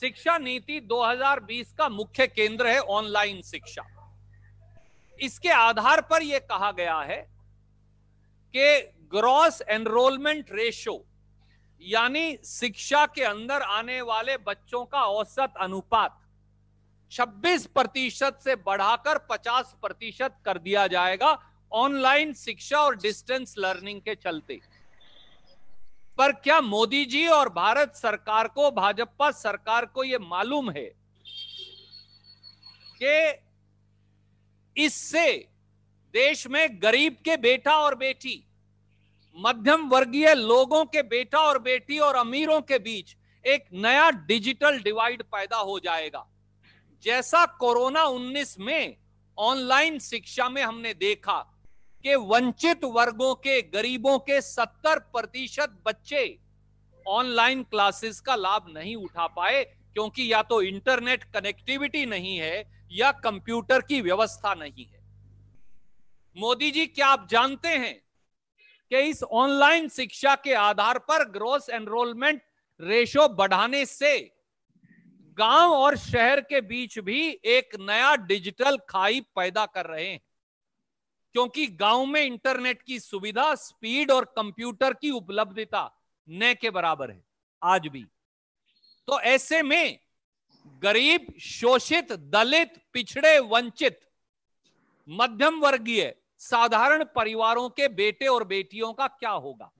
शिक्षा नीति 2020 का मुख्य केंद्र है ऑनलाइन शिक्षा इसके आधार पर यह कहा गया है कि ग्रॉस एनरोलमेंट रेशो यानी शिक्षा के अंदर आने वाले बच्चों का औसत अनुपात 26 प्रतिशत से बढ़ाकर 50 प्रतिशत कर दिया जाएगा ऑनलाइन शिक्षा और डिस्टेंस लर्निंग के चलते पर क्या मोदी जी और भारत सरकार को भाजपा सरकार को यह मालूम है कि इससे देश में गरीब के बेटा और बेटी मध्यम वर्गीय लोगों के बेटा और बेटी और अमीरों के बीच एक नया डिजिटल डिवाइड पैदा हो जाएगा जैसा कोरोना 19 में ऑनलाइन शिक्षा में हमने देखा कि वंचित वर्गों के गरीबों के सत्तर प्रतिशत बच्चे ऑनलाइन क्लासेस का लाभ नहीं उठा पाए क्योंकि या तो इंटरनेट कनेक्टिविटी नहीं है या कंप्यूटर की व्यवस्था नहीं है मोदी जी क्या आप जानते हैं कि इस ऑनलाइन शिक्षा के आधार पर ग्रोस एनरोलमेंट रेशो बढ़ाने से गांव और शहर के बीच भी एक नया डिजिटल खाई पैदा कर रहे हैं क्योंकि गांव में इंटरनेट की सुविधा स्पीड और कंप्यूटर की उपलब्धता न के बराबर है आज भी तो ऐसे में गरीब शोषित दलित पिछड़े वंचित मध्यम वर्गीय साधारण परिवारों के बेटे और बेटियों का क्या होगा